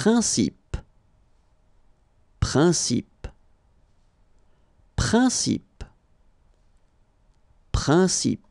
principe, principe, principe, principe.